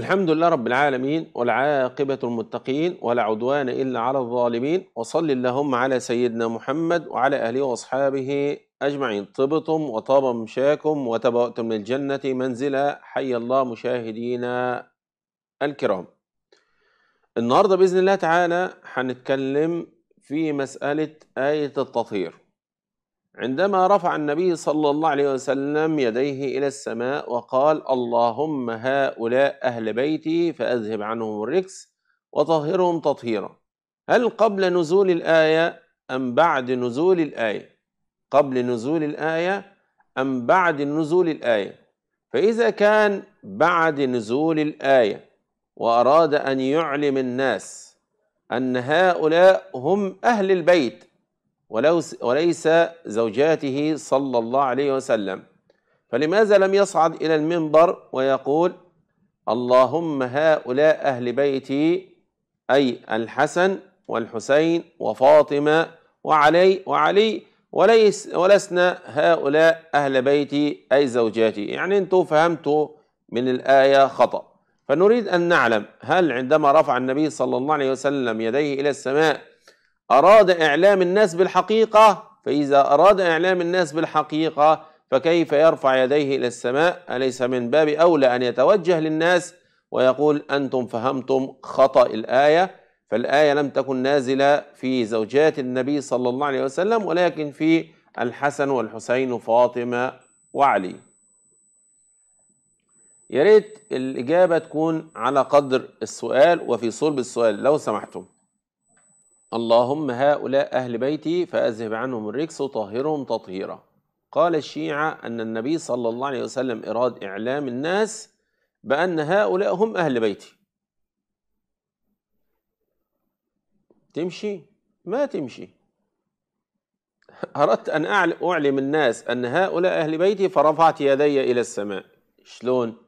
الحمد لله رب العالمين والعاقبة المتقين ولا عدوان إلا على الظالمين وصل اللهم على سيدنا محمد وعلى أهله وأصحابه أجمعين طبتم وطاب مشاكم وتبوأتم للجنة منزلا حي الله مشاهدينا الكرام النهاردة بإذن الله تعالى هنتكلم في مسألة آية التطهير عندما رفع النبي صلى الله عليه وسلم يديه إلى السماء وقال اللهم هؤلاء أهل بيتي فأذهب عنهم الركس وطهرهم تطهيرا هل قبل نزول الآية أم بعد نزول الآية قبل نزول الآية أم بعد نزول الآية فإذا كان بعد نزول الآية وأراد أن يعلم الناس أن هؤلاء هم أهل البيت وليس زوجاته صلى الله عليه وسلم فلماذا لم يصعد إلى المنبر ويقول اللهم هؤلاء أهل بيتي أي الحسن والحسين وفاطمة وعلي وعلي وليس ولسنا هؤلاء أهل بيتي أي زوجاتي يعني أنتم فهمتوا من الآية خطأ فنريد أن نعلم هل عندما رفع النبي صلى الله عليه وسلم يديه إلى السماء أراد إعلام الناس بالحقيقة فإذا أراد إعلام الناس بالحقيقة فكيف يرفع يديه إلى السماء أليس من باب أولى أن يتوجه للناس ويقول أنتم فهمتم خطأ الآية فالآية لم تكن نازلة في زوجات النبي صلى الله عليه وسلم ولكن في الحسن والحسين وفاطمة وعلي يا ريت الإجابة تكون على قدر السؤال وفي صلب السؤال لو سمحتم اللهم هؤلاء أهل بيتي فأذهب عنهم الرجس وطهرهم تطهيرا قال الشيعة أن النبي صلى الله عليه وسلم إراد إعلام الناس بأن هؤلاء هم أهل بيتي تمشي ما تمشي أردت أن أعلم الناس أن هؤلاء أهل بيتي فرفعت يدي إلى السماء شلون